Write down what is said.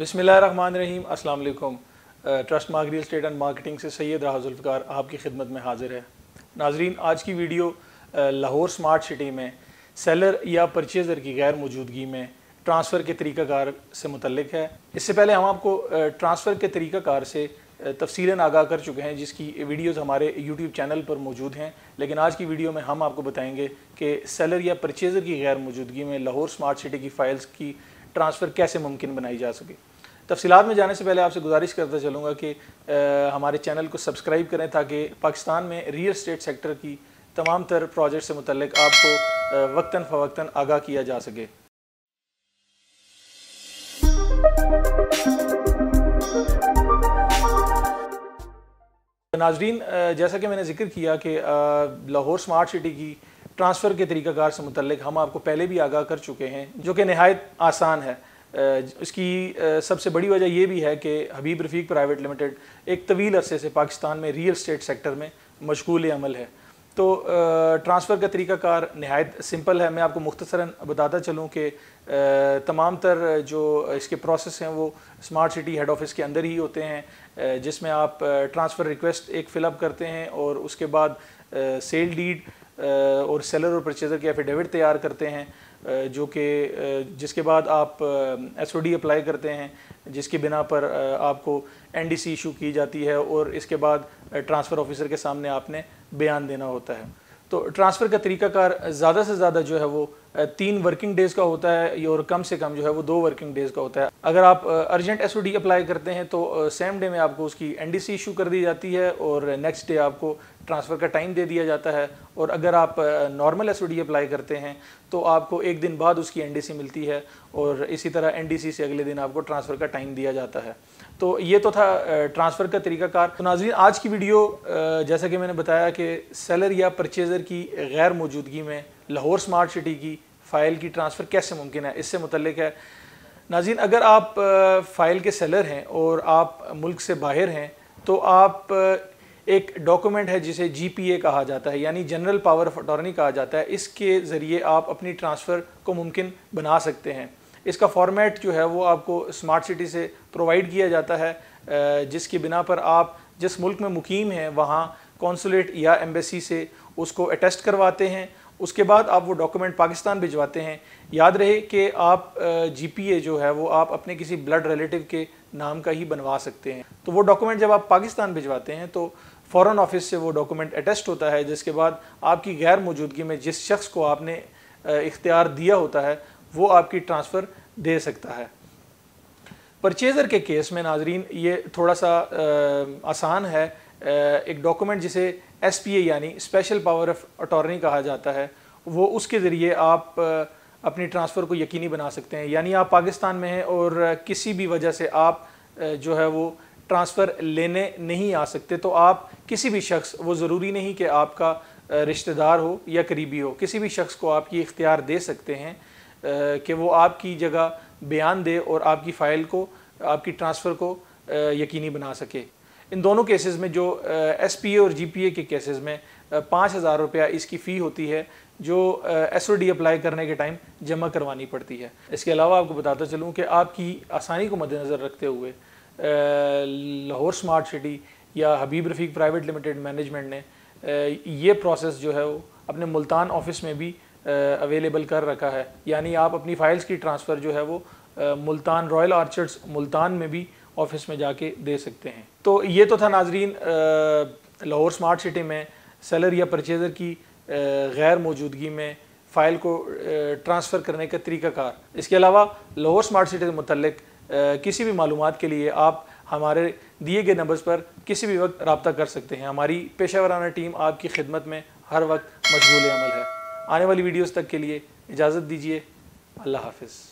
रहीम अल्लाम trust mark real estate and marketing से सैयद राहजुल्फ़ार आपकी खिदमत में हाजिर है नाजरीन आज की वीडियो लाहौर स्मार्ट सिटी में सेलर या परचेज़र की गैर मौजूदगी में ट्रांसफ़र के तरीक़ाकार से मुतलक है इससे पहले हम आपको ट्रांसफ़र के तरीक़ाकार से तफसीला आगाह कर चुके हैं जिसकी वीडियोज़ हमारे यूट्यूब चैनल पर मौजूद हैं लेकिन आज की वीडियो में हम आपको बताएँगे कि सेलर या परचेज़र की गैर मौजूदगी में लाहौर स्मार्ट सिटी की फ़ाइल्स की ट्रांसफ़र कैसे मुमकिन बनाई जा सके तफसीत में जाने से पहले आपसे गुजारिश करता चलूँगा कि आ, हमारे चैनल को सब्सक्राइब करें ताकि पाकिस्तान में रियल स्टेट सेक्टर की तमाम तर प्रोजेक्ट से मुतल आपको वक्ता फ़वक्ता आगाह किया जा सके नाजरीन जैसा कि मैंने जिक्र किया कि लाहौर स्मार्ट सिटी की ट्रांसफ़र के तरीक़ाकार से मुतलक हम आपको पहले भी आगाह कर चुके हैं जो कि नहायत आसान है इसकी सबसे बड़ी वजह यह भी है कि हबीब रफ़ीक प्राइवेट लिमिटेड एक तवील अरसे से पाकिस्तान में रियल स्टेट सेक्टर में मशगूल अमल है तो ट्रांसफ़र का तरीक़ाकार नहायत सिंपल है मैं आपको मुख्तसरा बताता चलूँ कि तमाम तर जो इसके प्रोसेस हैं वो स्मार्ट सिटी हेड ऑफिस के अंदर ही होते हैं जिसमें आप ट्रांसफ़र रिक्वेस्ट एक फ़िलअप करते हैं और उसके बाद सेल डीड और सेलर और परचेज़र की एफिडेविट तैयार करते हैं जो कि जिसके बाद आप एस अप्लाई करते हैं जिसकी बिना पर आपको एन डी इशू की जाती है और इसके बाद ट्रांसफ़र ऑफिसर के सामने आपने बयान देना होता है तो ट्रांसफ़र का तरीक़ाकार ज़्यादा से ज़्यादा जो है वो तीन वर्किंग डेज़ का होता है और कम से कम जो है वो दो वर्किंग डेज़ का होता है अगर आप अर्जेंट एस अप्लाई करते हैं तो सेम डे में आपको उसकी एन इशू कर दी जाती है और नेक्स्ट डे आपको ट्रांसफ़र का टाइम दे दिया जाता है और अगर आप नॉर्मल एस अप्लाई करते हैं तो आपको एक दिन बाद उसकी एन मिलती है और इसी तरह एन से अगले दिन आपको ट्रांसफ़र का टाइम दिया जाता है तो ये तो था ट्रांसफ़र का तरीकाकार तो नाजी आज की वीडियो जैसा कि मैंने बताया कि सेलर या परचेज़र की गैर मौजूदगी में लाहौर स्मार्ट सिटी की फ़ाइल की ट्रांसफ़र कैसे मुमकिन है इससे मतलब है नाजीन अगर आप फ़ाइल के सेलर हैं और आप मुल्क से बाहर हैं तो आप एक डॉक्यूमेंट है जिसे जी पी ए कहा जाता है यानी जनरल पावर ऑफ अटॉर्नी कहा जाता है इसके ज़रिए आप अपनी ट्रांसफ़र को मुमकिन बना सकते हैं इसका फॉर्मेट जो है वो आपको स्मार्ट सिटी से प्रोवाइड किया जाता है जिसकी बिना पर आप जिस मुल्क में मुकीम हैं वहाँ कौंसुलेट या एम्बेसी से उसको अटेस्ट करवाते हैं उसके बाद आप वो डॉक्यूमेंट पाकिस्तान भिजवाते हैं याद रहे कि आप जीपीए जो है वो आप अपने किसी ब्लड रिलेटिव के नाम का ही बनवा सकते हैं तो वो डॉक्यूमेंट जब आप पाकिस्तान भिजवाते हैं तो फॉरेन ऑफिस से वो डॉक्यूमेंट अटेस्ट होता है जिसके बाद आपकी गैर मौजूदगी में जिस शख्स को आपने इख्तियार दिया होता है वो आपकी ट्रांसफ़र दे सकता है परचेज़र के केस में नाजरीन ये थोड़ा सा आ, आसान है एक डॉक्यूमेंट जिसे एस यानी स्पेशल पावर ऑफ अटॉर्नी कहा जाता है वो उसके ज़रिए आप अपनी ट्रांसफ़र को यकीनी बना सकते हैं यानी आप पाकिस्तान में हैं और किसी भी वजह से आप जो है वो ट्रांसफ़र लेने नहीं आ सकते तो आप किसी भी शख्स वो ज़रूरी नहीं कि आपका रिश्तेदार हो या करीबी हो किसी भी शख्स को आप ये इख्तियार दे सकते हैं कि वो आपकी जगह बयान दे और आपकी फ़ाइल को आपकी ट्रांसफ़र को यकीनी बना सके इन दोनों केसेस में जो एस पी ए और जी पी ए के केसेस में पाँच हज़ार रुपया इसकी फ़ी होती है जो एस ओ डी अप्लाई करने के टाइम जमा करवानी पड़ती है इसके अलावा आपको बताता चलूँ कि आपकी आसानी को मद्देनज़र रखते हुए लाहौर स्मार्ट सिटी या Habib Rafiq private limited management ने ये प्रोसेस जो है वो अपने मुल्तान ऑफिस में भी अवेलेबल कर रखा है यानी आप अपनी फ़ाइल्स की ट्रांसफ़र जो है वो मुल्तान रॉयल आर्चर्ड्स मुल्तान में भी ऑफिस में जाके दे सकते हैं तो ये तो था नाजरीन लाहौर स्मार्ट सिटी में सेलर या परचेज़र की गैर मौजूदगी में फ़ाइल को ट्रांसफ़र करने का तरीक़ाकार इसके अलावा लाहौर स्मार्ट सिटी से मतलब किसी भी मालूम के लिए आप हमारे दिए गए नंबर्स पर किसी भी वक्त रबता कर सकते हैं हमारी पेशा वाराना टीम आपकी खिदमत में हर वक्त मशगूल अमल है आने वाली वीडियोज़ तक के लिए इजाज़त दीजिए अल्लाह हाफिज़